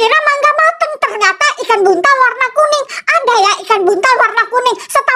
kira mangga mateng ternyata ikan buntal warna kuning ada ya ikan buntal warna kuning Setelah